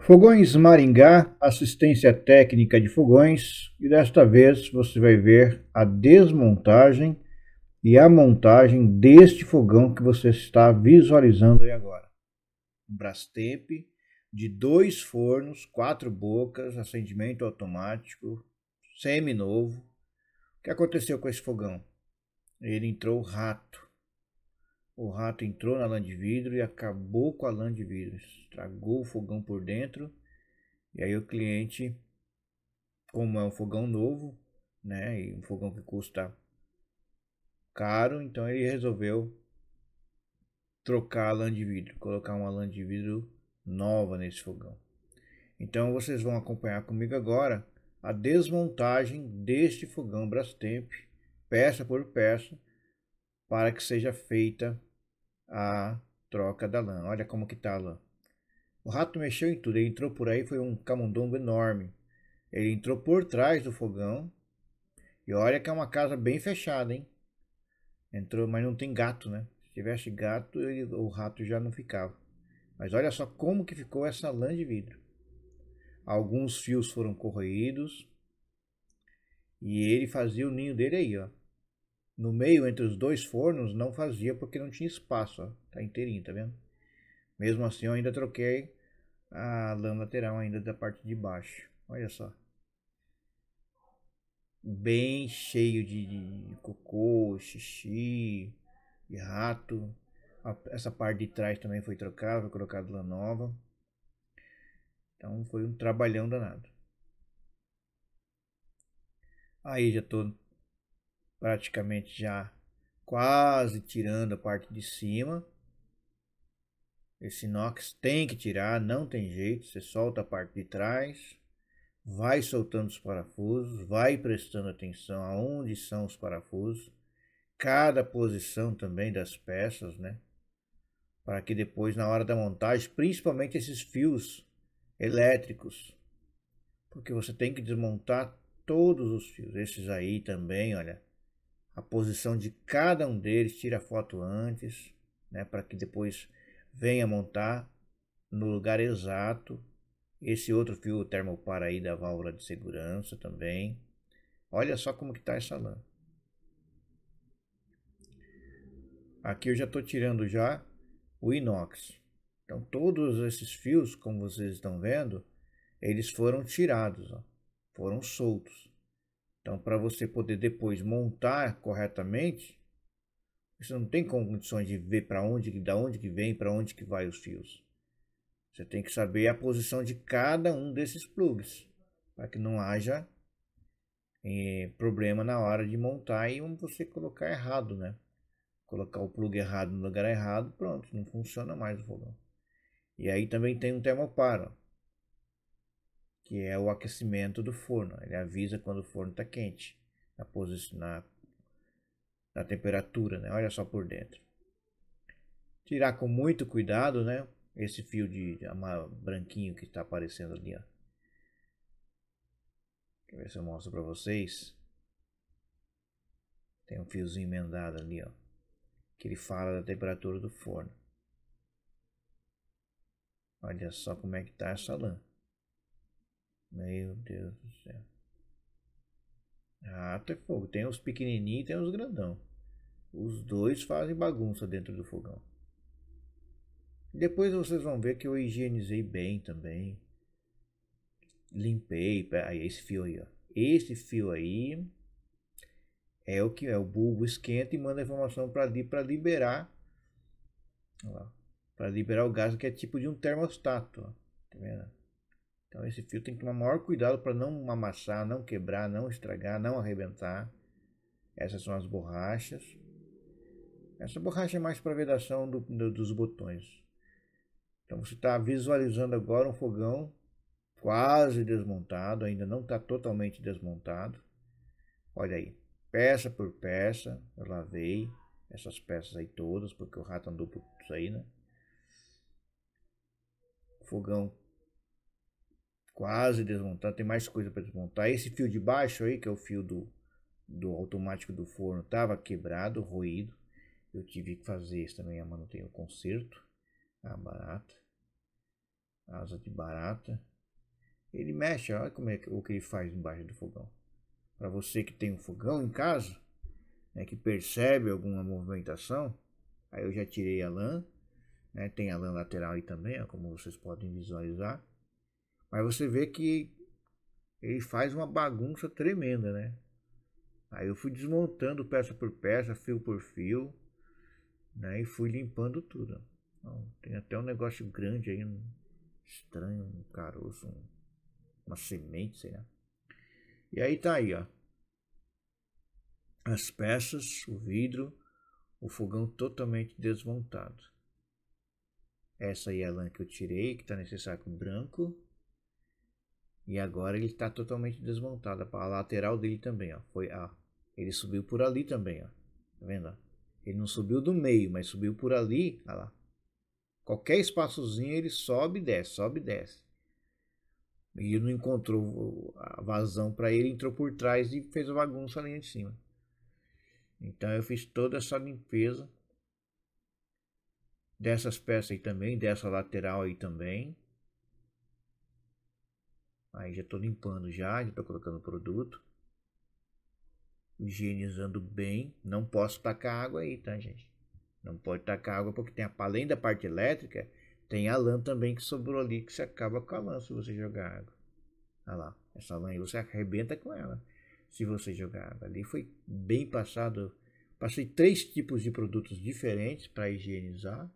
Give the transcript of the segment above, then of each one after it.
Fogões Maringá, assistência técnica de fogões, e desta vez você vai ver a desmontagem e a montagem deste fogão que você está visualizando aí agora. Um Brastep de dois fornos, quatro bocas, acendimento automático, semi-novo. O que aconteceu com esse fogão? Ele entrou rato. O rato entrou na lã de vidro e acabou com a lã de vidro, estragou o fogão por dentro. E aí o cliente, como é um fogão novo, né, e um fogão que custa caro, então ele resolveu trocar a lã de vidro, colocar uma lã de vidro nova nesse fogão. Então vocês vão acompanhar comigo agora a desmontagem deste fogão Brastemp, peça por peça, para que seja feita a troca da lã. Olha como que tá a lã. O rato mexeu em tudo. Ele entrou por aí, foi um camundongo enorme. Ele entrou por trás do fogão. E olha que é uma casa bem fechada, hein? Entrou, mas não tem gato, né? Se tivesse gato, ele, o rato já não ficava. Mas olha só como que ficou essa lã de vidro. Alguns fios foram corroídos. E ele fazia o ninho dele aí, ó no meio entre os dois fornos não fazia porque não tinha espaço, ó. tá inteirinho, tá vendo? Mesmo assim eu ainda troquei a lã lateral ainda da parte de baixo, olha só. Bem cheio de, de cocô, xixi, de rato. Essa parte de trás também foi trocada, foi colocada lã nova. Então foi um trabalhão danado. Aí já tô praticamente já quase tirando a parte de cima. Esse inox tem que tirar, não tem jeito, você solta a parte de trás, vai soltando os parafusos, vai prestando atenção aonde são os parafusos, cada posição também das peças, né? Para que depois na hora da montagem, principalmente esses fios elétricos, porque você tem que desmontar todos os fios, esses aí também, olha, a posição de cada um deles, tira a foto antes, né, para que depois venha montar no lugar exato esse outro fio termopar aí da válvula de segurança também. Olha só como que está essa lã. Aqui eu já estou tirando já o inox. Então todos esses fios, como vocês estão vendo, eles foram tirados, ó, foram soltos. Então, para você poder depois montar corretamente, você não tem condições de ver para onde, da onde que vem, para onde que vai os fios. Você tem que saber a posição de cada um desses plugs, para que não haja eh, problema na hora de montar e você colocar errado, né? Colocar o plug errado no lugar errado, pronto, não funciona mais o fogão. E aí também tem um termoparo que é o aquecimento do forno. Ele avisa quando o forno está quente, na, na, na temperatura, né? Olha só por dentro. Tirar com muito cuidado, né? Esse fio de, de branquinho que está aparecendo ali, ó. Deixa eu ver se eu mostro para vocês. Tem um fiozinho emendado ali, ó. Que ele fala da temperatura do forno. Olha só como é que tá essa lã. Meu Deus do céu. Ah, é fogo. Tem os pequenininhos e tem os grandão. Os dois fazem bagunça dentro do fogão. Depois vocês vão ver que eu higienizei bem também. Limpei. Aí esse fio aí, ó. Esse fio aí é o que é o bulbo esquenta e manda informação para ali para liberar para liberar o gás que é tipo de um termostato, ó. tá vendo? Então esse fio tem que tomar maior cuidado para não amassar, não quebrar, não estragar, não arrebentar. Essas são as borrachas. Essa borracha é mais para vedação do, do, dos botões. Então você está visualizando agora um fogão quase desmontado, ainda não está totalmente desmontado. Olha aí, peça por peça, eu lavei essas peças aí todas, porque o rato andou por isso aí, né? Fogão quase desmontado, tem mais coisa para desmontar. Esse fio de baixo aí, que é o fio do, do automático do forno, estava quebrado, roído. Eu tive que fazer isso também, a manutenção, o conserto, a barata, a asa de barata. Ele mexe, olha como é que, o que ele faz embaixo do fogão. Para você que tem um fogão em casa, né, que percebe alguma movimentação, aí eu já tirei a lã, né, tem a lã lateral aí também, ó, como vocês podem visualizar. Mas você vê que ele faz uma bagunça tremenda, né? Aí eu fui desmontando peça por peça, fio por fio, né? E fui limpando tudo. Então, tem até um negócio grande aí, estranho, um caroço, um, uma semente, sei lá. E aí tá aí, ó. As peças, o vidro, o fogão totalmente desmontado. Essa aí é a lã que eu tirei, que tá nesse saco branco. E agora ele está totalmente desmontado. A lateral dele também, ó. Foi A. Ah, ele subiu por ali também, ó. Tá vendo? Ele não subiu do meio, mas subiu por ali. Olha lá. Qualquer espaçozinho ele sobe e desce, sobe e desce. E não encontrou a vazão para ele, entrou por trás e fez a bagunça ali de cima. Então eu fiz toda essa limpeza dessas peças aí também, dessa lateral aí também. Aí já estou limpando já, já tá estou colocando o produto. Higienizando bem. Não posso tacar água aí, tá, gente? Não pode tacar água porque tem a, além da parte elétrica, tem a lã também que sobrou ali que se acaba com a lã se você jogar água. Olha lá, essa lã aí você arrebenta com ela se você jogar água. Ali foi bem passado. Passei três tipos de produtos diferentes para higienizar.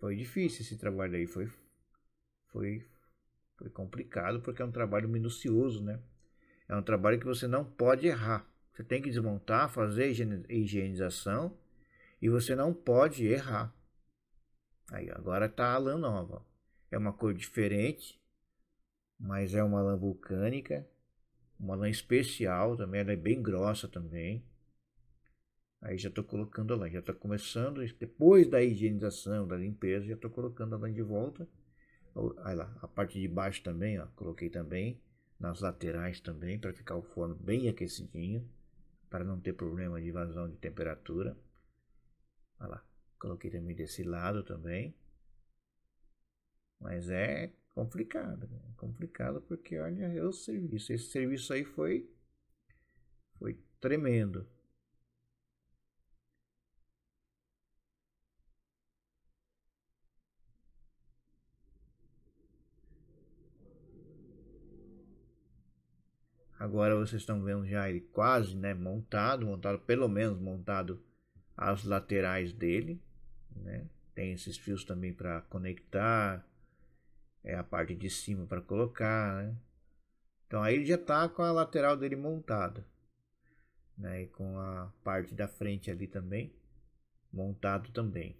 Foi difícil esse trabalho aí, foi, foi, foi é complicado porque é um trabalho minucioso, né? É um trabalho que você não pode errar. Você tem que desmontar, fazer a higienização e você não pode errar. Aí agora tá a lã nova. É uma cor diferente, mas é uma lã vulcânica, uma lã especial também, ela é bem grossa também. Aí já estou colocando a lã, já está começando, depois da higienização, da limpeza, já estou colocando a lã de volta. Olha lá, a parte de baixo também, ó, coloquei também, nas laterais também, para ficar o forno bem aquecidinho, para não ter problema de vazão de temperatura. Olha lá, coloquei também desse lado também. Mas é complicado, né? É complicado porque olha, o serviço, esse serviço aí foi foi tremendo. Agora vocês estão vendo já ele quase né, montado, montado pelo menos montado as laterais dele. Né? Tem esses fios também para conectar, é a parte de cima para colocar. Né? Então aí ele já está com a lateral dele montada. Né? E com a parte da frente ali também montado também.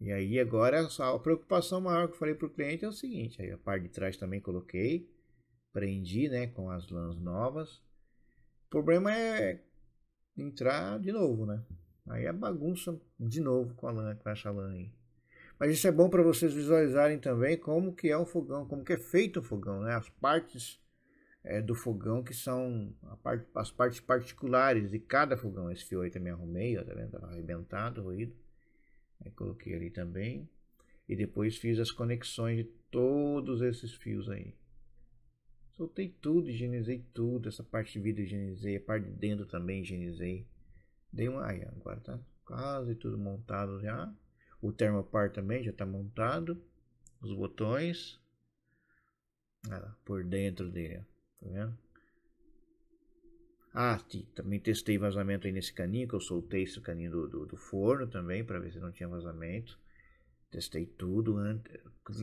E aí agora a preocupação maior que eu falei para o cliente é o seguinte, aí a parte de trás também coloquei prendi né, com as lãs novas. O problema é entrar de novo, né? Aí é bagunça de novo com, a lã, com essa lã aí. Mas isso é bom para vocês visualizarem também como que é um fogão, como que é feito o fogão, né? As partes é, do fogão que são parte, as partes particulares de cada fogão. Esse fio aí também arrumei, ó, tá vendo? arrebentado, ruído. Aí coloquei ali também. E depois fiz as conexões de todos esses fios aí. Soltei tudo, higienizei tudo. Essa parte de vidro higienizei, a parte de dentro também higienizei. Dei uma. Aí, agora tá quase tudo montado já. O termopar também já tá montado. Os botões. Ah, por dentro dele, tá vendo? Ah, também testei vazamento aí nesse caninho, que eu soltei esse caninho do, do, do forno também, para ver se não tinha vazamento. Testei tudo antes.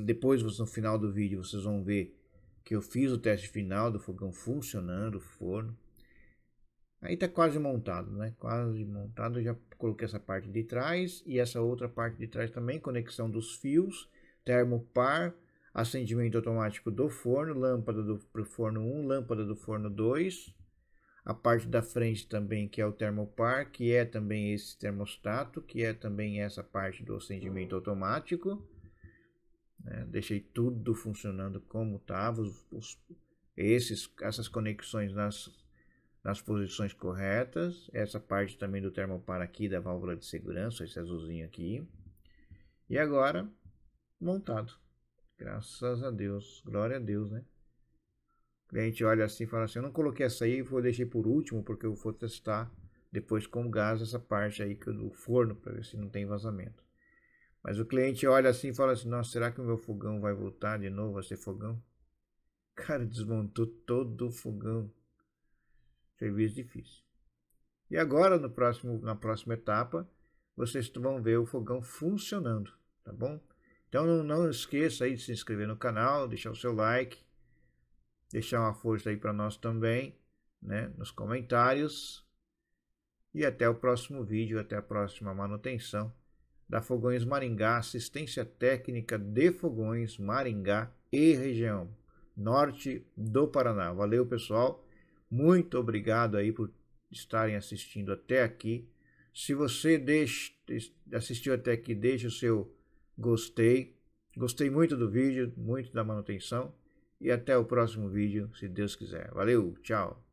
Depois, no final do vídeo, vocês vão ver que eu fiz o teste final do fogão funcionando, o forno. Aí tá quase montado, né? Quase montado, eu já coloquei essa parte de trás e essa outra parte de trás também, conexão dos fios, termopar, acendimento automático do forno, lâmpada do forno 1, lâmpada do forno 2. A parte da frente também que é o termopar, que é também esse termostato, que é também essa parte do acendimento automático. Né? Deixei tudo funcionando como estava, esses, essas conexões nas, nas posições corretas. Essa parte também do termopar aqui da válvula de segurança, esse azulzinho aqui. E agora, montado. Graças a Deus, glória a Deus, né? O cliente olha assim e fala assim, eu não coloquei essa aí, vou deixei por último, porque eu vou testar depois com gás essa parte aí do forno, para ver se não tem vazamento. Mas o cliente olha assim e fala assim: Nossa, será que o meu fogão vai voltar de novo a ser fogão? Cara, desmontou todo o fogão. Serviço difícil. E agora, no próximo, na próxima etapa, vocês vão ver o fogão funcionando, tá bom? Então não, não esqueça aí de se inscrever no canal, deixar o seu like, deixar uma força aí para nós também, né? Nos comentários. E até o próximo vídeo, até a próxima manutenção da Fogões Maringá, assistência técnica de Fogões Maringá e região norte do Paraná. Valeu, pessoal. Muito obrigado aí por estarem assistindo até aqui. Se você deixa, assistiu até aqui, deixe o seu gostei. Gostei muito do vídeo, muito da manutenção. E até o próximo vídeo, se Deus quiser. Valeu, tchau.